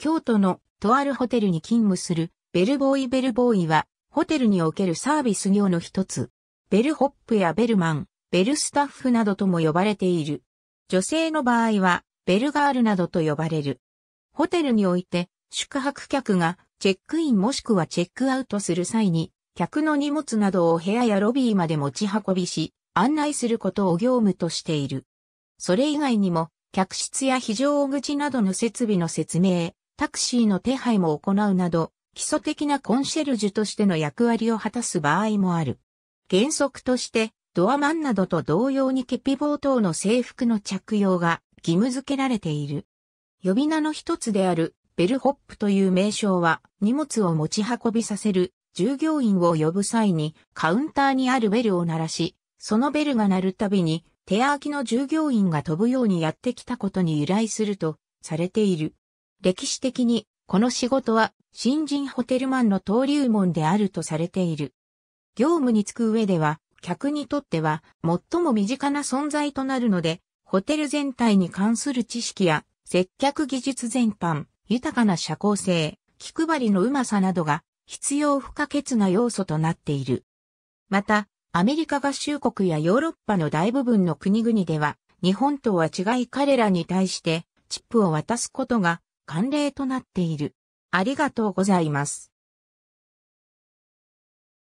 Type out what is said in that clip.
京都のとあるホテルに勤務するベルボーイベルボーイは、ホテルにおけるサービス業の一つ、ベルホップやベルマン、ベルスタッフなどとも呼ばれている。女性の場合は、ベルガールなどと呼ばれる。ホテルにおいて、宿泊客がチェックインもしくはチェックアウトする際に、客の荷物などを部屋やロビーまで持ち運びし、案内することを業務としている。それ以外にも、客室や非常口などの設備の説明、タクシーの手配も行うなど、基礎的なコンシェルジュとしての役割を果たす場合もある。原則として、ドアマンなどと同様にケピボ等の制服の着用が義務付けられている。呼び名の一つであるベルホップという名称は荷物を持ち運びさせる従業員を呼ぶ際にカウンターにあるベルを鳴らし、そのベルが鳴るたびに手空きの従業員が飛ぶようにやってきたことに由来するとされている。歴史的に、この仕事は、新人ホテルマンの登竜門であるとされている。業務に就く上では、客にとっては最も身近な存在となるので、ホテル全体に関する知識や接客技術全般、豊かな社交性、気配りのうまさなどが必要不可欠な要素となっている。また、アメリカ合衆国やヨーロッパの大部分の国々では、日本とは違い彼らに対してチップを渡すことが慣例となっている。ありがとうございます。